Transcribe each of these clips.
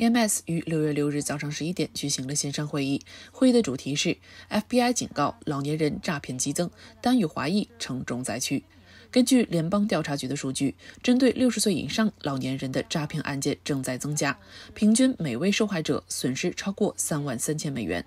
MS 于六月六日早上十一点举行了线上会议，会议的主题是 FBI 警告老年人诈骗激增，单与华裔成重灾区。根据联邦调查局的数据，针对六十岁以上老年人的诈骗案件正在增加，平均每位受害者损失超过三万三千美元。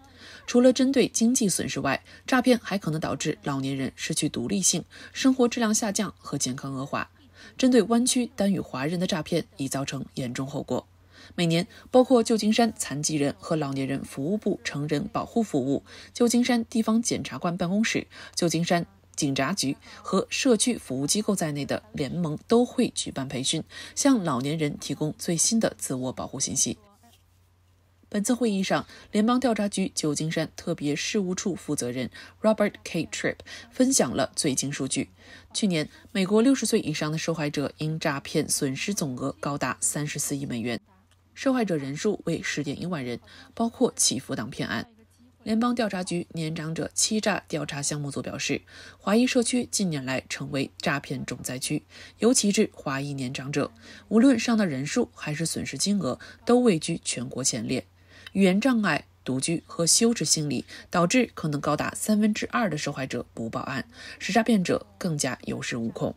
除了针对经济损失外，诈骗还可能导致老年人失去独立性、生活质量下降和健康恶化。针对湾区单与华人的诈骗已造成严重后果。每年，包括旧金山残疾人和老年人服务部、成人保护服务、旧金山地方检察官办公室、旧金山警察局和社区服务机构在内的联盟都会举办培训，向老年人提供最新的自我保护信息。本次会议上，联邦调查局旧金山特别事务处负责人 Robert K. Tripp 分享了最新数据：去年，美国六十岁以上的受害者因诈骗损失总额高达三十四亿美元。受害者人数为十点一万人，包括祈福党骗案。联邦调查局年长者欺诈调查项目组表示，华裔社区近年来成为诈骗重灾区，尤其是华裔年长者，无论上的人数还是损失金额，都位居全国前列。语言障碍、独居和羞耻心理，导致可能高达三分之二的受害者不报案，使诈骗者更加有恃无恐。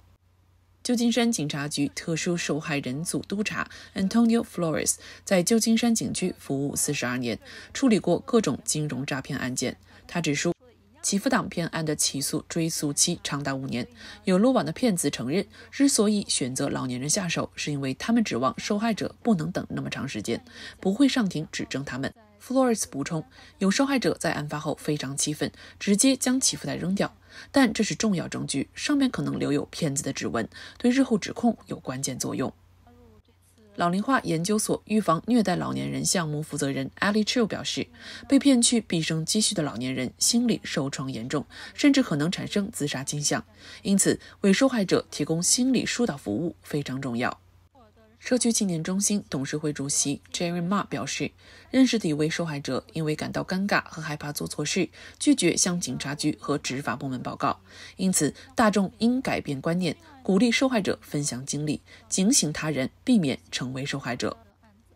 旧金山警察局特殊受害人组督察 Antonio Flores 在旧金山警区服务四十二年，处理过各种金融诈骗案件。他指出，祈福党骗案的起诉追诉期长达五年。有落网的骗子承认，之所以选择老年人下手，是因为他们指望受害者不能等那么长时间，不会上庭指证他们。Flores 补充，有受害者在案发后非常气愤，直接将祈福袋扔掉，但这是重要证据，上面可能留有骗子的指纹，对日后指控有关键作用。老龄化研究所预防虐待老年人项目负责人 a l i Chiu 表示，被骗去毕生积蓄的老年人心理受创严重，甚至可能产生自杀倾向，因此为受害者提供心理疏导服务非常重要。社区青年中心董事会主席 Jerry Ma 表示，认识的一位受害者因为感到尴尬和害怕做错事，拒绝向警察局和执法部门报告。因此，大众应改变观念，鼓励受害者分享经历，警醒他人，避免成为受害者。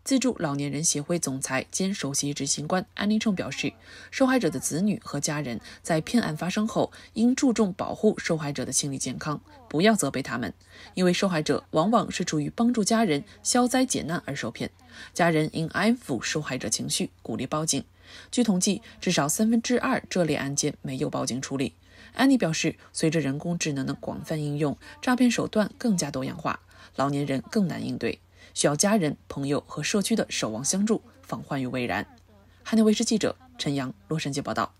自助老年人协会总裁兼首席执行官安妮称表示，受害者的子女和家人在骗案发生后，应注重保护受害者的心理健康，不要责备他们，因为受害者往往是出于帮助家人消灾解难而受骗。家人应安抚受害者情绪，鼓励报警。据统计，至少三分之二这类案件没有报警处理。安妮表示，随着人工智能的广泛应用，诈骗手段更加多样化，老年人更难应对。需要家人、朋友和社区的守望相助，防患于未然。海南卫视记者陈阳，洛杉矶报道。